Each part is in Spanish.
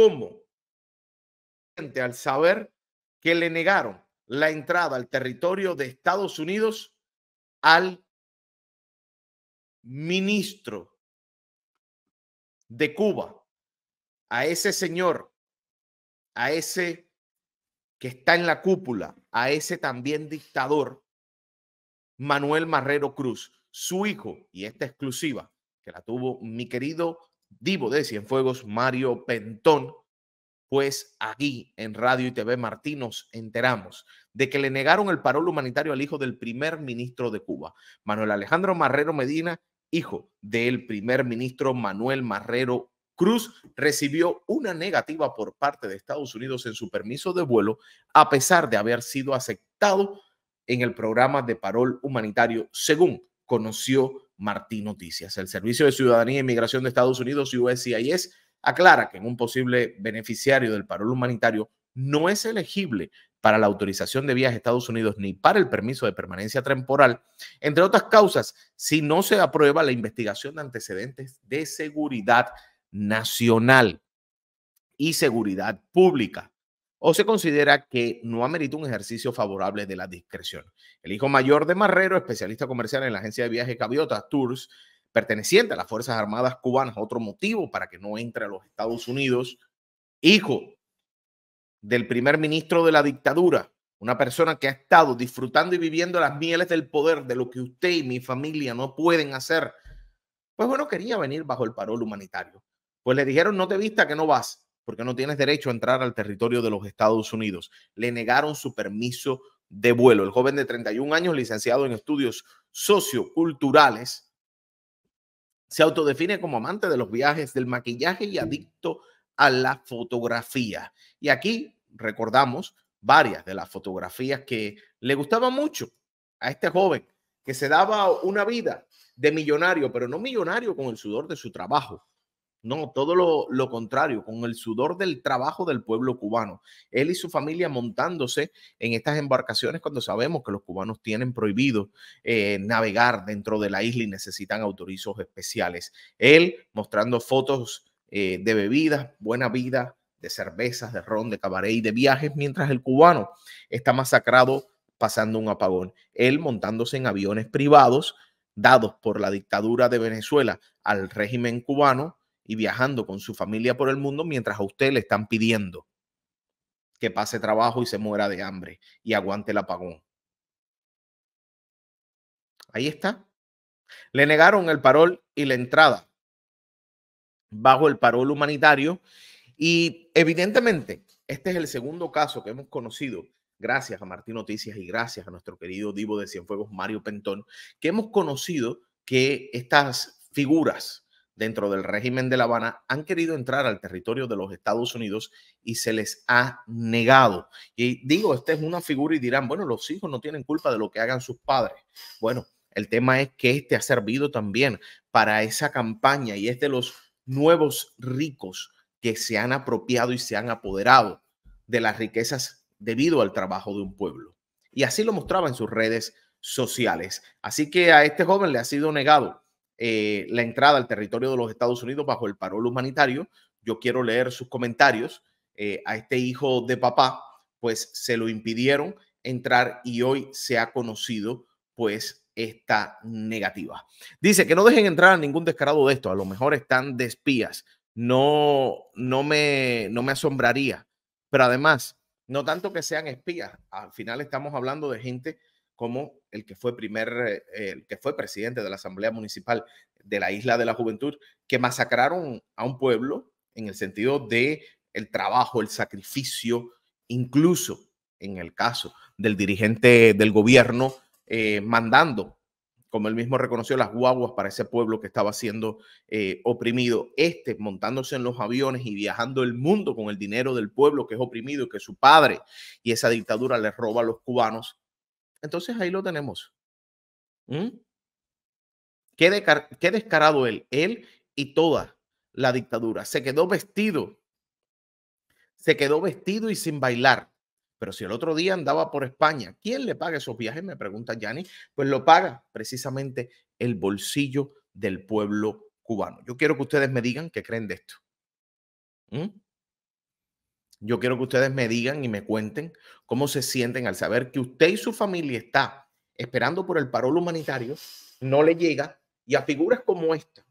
¿Cómo? Al saber que le negaron la entrada al territorio de Estados Unidos al ministro de Cuba, a ese señor, a ese que está en la cúpula, a ese también dictador, Manuel Marrero Cruz, su hijo, y esta exclusiva que la tuvo mi querido Divo de Cienfuegos, Mario Pentón, pues aquí en Radio y TV Martí nos enteramos de que le negaron el parol humanitario al hijo del primer ministro de Cuba, Manuel Alejandro Marrero Medina, hijo del primer ministro Manuel Marrero Cruz, recibió una negativa por parte de Estados Unidos en su permiso de vuelo, a pesar de haber sido aceptado en el programa de parol humanitario, según conoció Martín Noticias. El Servicio de Ciudadanía e Inmigración de Estados Unidos, USCIS, aclara que un posible beneficiario del parol humanitario no es elegible para la autorización de viaje a Estados Unidos ni para el permiso de permanencia temporal, entre otras causas, si no se aprueba la investigación de antecedentes de seguridad nacional y seguridad pública o se considera que no amerita un ejercicio favorable de la discreción. El hijo mayor de Marrero, especialista comercial en la agencia de viajes Caviota, Tours, perteneciente a las Fuerzas Armadas cubanas, otro motivo para que no entre a los Estados Unidos, hijo del primer ministro de la dictadura, una persona que ha estado disfrutando y viviendo las mieles del poder, de lo que usted y mi familia no pueden hacer, pues bueno, quería venir bajo el parol humanitario. Pues le dijeron, no te vista que no vas porque no tienes derecho a entrar al territorio de los Estados Unidos. Le negaron su permiso de vuelo. El joven de 31 años, licenciado en estudios socioculturales, se autodefine como amante de los viajes, del maquillaje y adicto a la fotografía. Y aquí recordamos varias de las fotografías que le gustaban mucho a este joven, que se daba una vida de millonario, pero no millonario con el sudor de su trabajo, no, todo lo, contrario, con el sudor del trabajo del pueblo cubano. Él y su familia montándose en estas embarcaciones cuando sabemos que los cubanos tienen prohibido eh, navegar dentro de la isla y necesitan autorizos especiales. Él mostrando fotos eh, de bebidas, buena vida, de cervezas, de ron, de cabaret y de viajes, mientras el cubano está masacrado pasando un apagón. Él montándose en aviones privados dados por la dictadura de Venezuela al régimen cubano y viajando con su familia por el mundo mientras a usted le están pidiendo que pase trabajo y se muera de hambre y aguante el apagón. Ahí está. Le negaron el parol y la entrada bajo el parol humanitario y evidentemente este es el segundo caso que hemos conocido gracias a Martín Noticias y gracias a nuestro querido divo de Cienfuegos, Mario Pentón, que hemos conocido que estas figuras dentro del régimen de La Habana han querido entrar al territorio de los Estados Unidos y se les ha negado. Y digo, esta es una figura y dirán, bueno, los hijos no tienen culpa de lo que hagan sus padres. Bueno, el tema es que este ha servido también para esa campaña y es de los nuevos ricos que se han apropiado y se han apoderado de las riquezas debido al trabajo de un pueblo. Y así lo mostraba en sus redes sociales. Así que a este joven le ha sido negado eh, la entrada al territorio de los Estados Unidos bajo el parol humanitario. Yo quiero leer sus comentarios. Eh, a este hijo de papá, pues se lo impidieron entrar y hoy se ha conocido pues esta negativa. Dice que no dejen entrar a ningún descarado de esto, a lo mejor están de espías. No, no me, no me asombraría, pero además, no tanto que sean espías, al final estamos hablando de gente como el que fue primer, eh, el que fue presidente de la Asamblea Municipal de la Isla de la Juventud, que masacraron a un pueblo en el sentido de el trabajo, el sacrificio, incluso en el caso del dirigente del gobierno eh, mandando, como él mismo reconoció, las guaguas para ese pueblo que estaba siendo eh, oprimido, este montándose en los aviones y viajando el mundo con el dinero del pueblo que es oprimido, que su padre y esa dictadura le roba a los cubanos entonces ahí lo tenemos. ¿Mm? Qué, descarado él, él y toda la dictadura. Se quedó vestido, se quedó vestido y sin bailar. Pero si el otro día andaba por España, ¿quién le paga esos viajes? Me pregunta Yanni. Pues lo paga precisamente el bolsillo del pueblo cubano. Yo quiero que ustedes me digan qué creen de esto. ¿Mm? Yo quiero que ustedes me digan y me cuenten cómo se sienten al saber que usted y su familia está esperando por el parol humanitario, no le llega y a figuras como esta.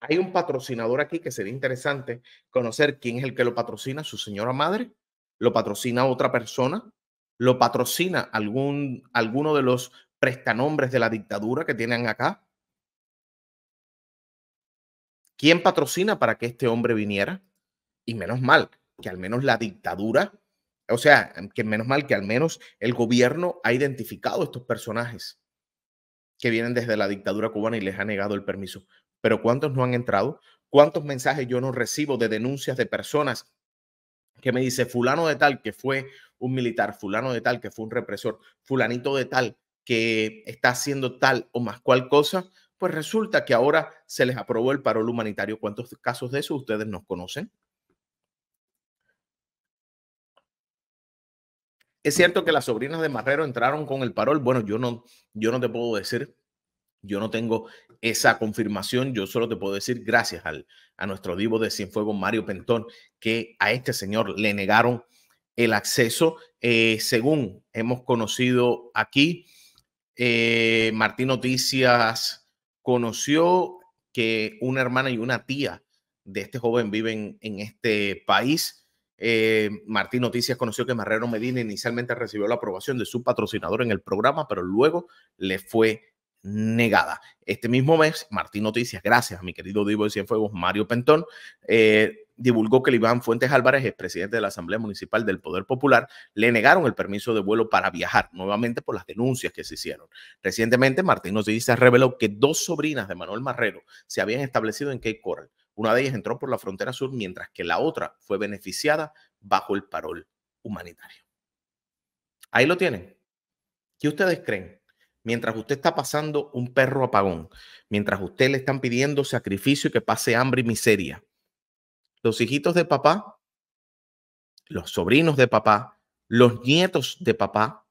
Hay un patrocinador aquí que sería interesante conocer quién es el que lo patrocina, su señora madre, lo patrocina otra persona, lo patrocina algún, alguno de los prestanombres de la dictadura que tienen acá. ¿Quién patrocina para que este hombre viniera? Y menos mal que al menos la dictadura, o sea, que menos mal que al menos el gobierno ha identificado estos personajes que vienen desde la dictadura cubana y les ha negado el permiso. Pero ¿cuántos no han entrado? ¿Cuántos mensajes yo no recibo de denuncias de personas que me dice fulano de tal que fue un militar, fulano de tal que fue un represor, fulanito de tal que está haciendo tal o más cual cosa? Pues resulta que ahora se les aprobó el parol humanitario. ¿Cuántos casos de eso ustedes nos conocen? Es cierto que las sobrinas de Marrero entraron con el parol. Bueno, yo no, yo no te puedo decir, yo no tengo esa confirmación. Yo solo te puedo decir gracias al, a nuestro divo de Cienfuegos, Mario Pentón, que a este señor le negaron el acceso. Eh, según hemos conocido aquí, eh, Martín Noticias conoció que una hermana y una tía de este joven viven en este país. Eh, Martín Noticias conoció que Marrero Medina inicialmente recibió la aprobación de su patrocinador en el programa, pero luego le fue negada. Este mismo mes, Martín Noticias, gracias a mi querido Divo de Cienfuegos, Mario Pentón, eh, divulgó que el Iván Fuentes Álvarez, ex presidente de la Asamblea Municipal del Poder Popular, le negaron el permiso de vuelo para viajar, nuevamente por las denuncias que se hicieron. Recientemente, Martín Noticias reveló que dos sobrinas de Manuel Marrero se habían establecido en Cape Coral una de ellas entró por la frontera sur, mientras que la otra fue beneficiada bajo el parol humanitario. Ahí lo tienen. ¿Qué ustedes creen? Mientras usted está pasando un perro apagón, mientras usted le están pidiendo sacrificio y que pase hambre y miseria, los hijitos de papá, los sobrinos de papá, los nietos de papá,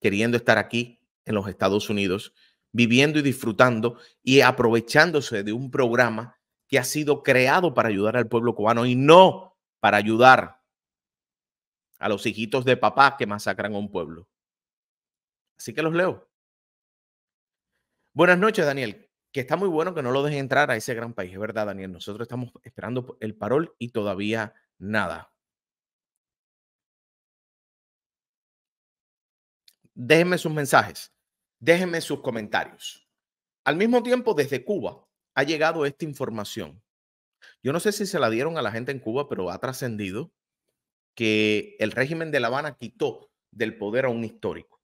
queriendo estar aquí en los Estados Unidos, viviendo y disfrutando y aprovechándose de un programa que ha sido creado para ayudar al pueblo cubano y no para ayudar a los hijitos de papá que masacran a un pueblo. Así que los leo. Buenas noches, Daniel. Que está muy bueno que no lo dejen entrar a ese gran país. Es verdad, Daniel. Nosotros estamos esperando el parol y todavía nada. Déjenme sus mensajes. Déjenme sus comentarios. Al mismo tiempo, desde Cuba, ha llegado esta información. Yo no sé si se la dieron a la gente en Cuba, pero ha trascendido que el régimen de La Habana quitó del poder a un histórico.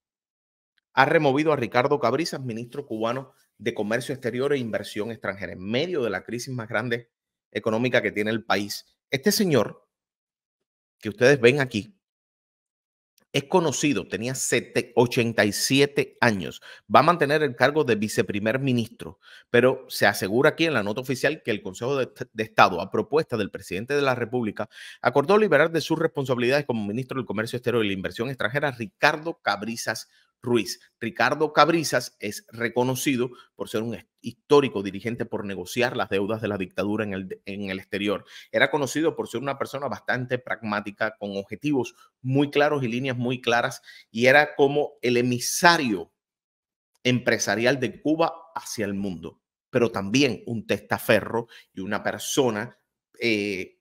Ha removido a Ricardo Cabrizas, ministro cubano de Comercio Exterior e Inversión Extranjera, en medio de la crisis más grande económica que tiene el país. Este señor que ustedes ven aquí, es conocido, tenía 87 años, va a mantener el cargo de viceprimer ministro, pero se asegura aquí en la nota oficial que el Consejo de, Estado, a propuesta del presidente de la República, acordó liberar de sus responsabilidades como ministro del Comercio Exterior y la Inversión Extranjera Ricardo Cabrizas Ruiz. Ricardo Cabrizas es reconocido por ser un histórico dirigente por negociar las deudas de la dictadura en el, en el exterior. Era conocido por ser una persona bastante pragmática, con objetivos muy claros y líneas muy claras, y era como el emisario empresarial de Cuba hacia el mundo, pero también un testaferro y una persona eh,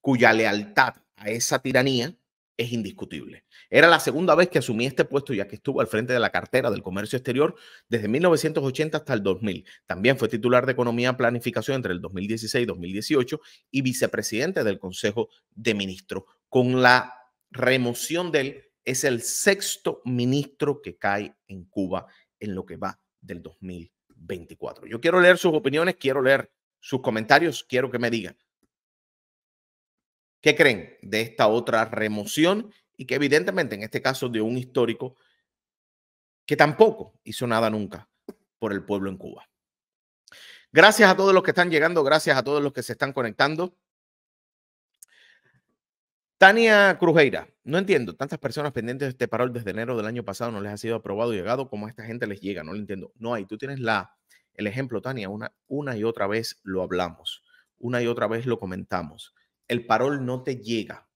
cuya lealtad a esa tiranía es indiscutible. Era la segunda vez que asumí este puesto ya que estuvo al frente de la cartera del comercio exterior desde 1980 hasta el 2000. También fue titular de Economía y Planificación entre el 2016 y 2018 y vicepresidente del Consejo de Ministros. Con la remoción de él, es el sexto ministro que cae en Cuba en lo que va del 2024. Yo quiero leer sus opiniones, quiero leer sus comentarios, quiero que me digan ¿Qué creen de esta otra remoción? Y que evidentemente en este caso de un histórico que tampoco hizo nada nunca por el pueblo en Cuba. Gracias a todos los que están llegando, gracias a todos los que se están conectando. Tania Crujeira, no entiendo, tantas personas pendientes de este parol desde enero del año pasado no les ha sido aprobado y llegado, como a esta gente les llega? No lo entiendo. No hay, tú tienes la, el ejemplo, Tania, una, una y otra vez lo hablamos, una y otra vez lo comentamos el parol no te llega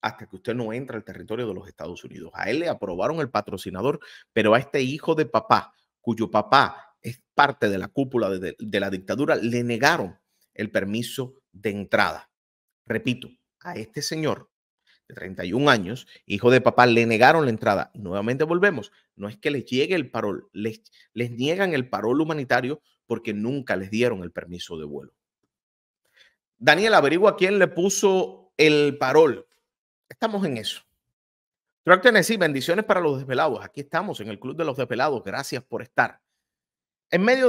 hasta que usted no entra al territorio de los Estados Unidos. A él le aprobaron el patrocinador, pero a este hijo de papá, cuyo papá es parte de la cúpula de, la dictadura, le negaron el permiso de entrada. Repito, a este señor de 31 años, hijo de papá, le negaron la entrada. Nuevamente volvemos, no es que les llegue el parol, les niegan el parol humanitario porque nunca les dieron el permiso de vuelo. Daniel, averigua quién le puso el parol. Estamos en eso. Truck Tennessee, bendiciones para los desvelados. Aquí estamos en el Club de los Desvelados. Gracias por estar. En medio de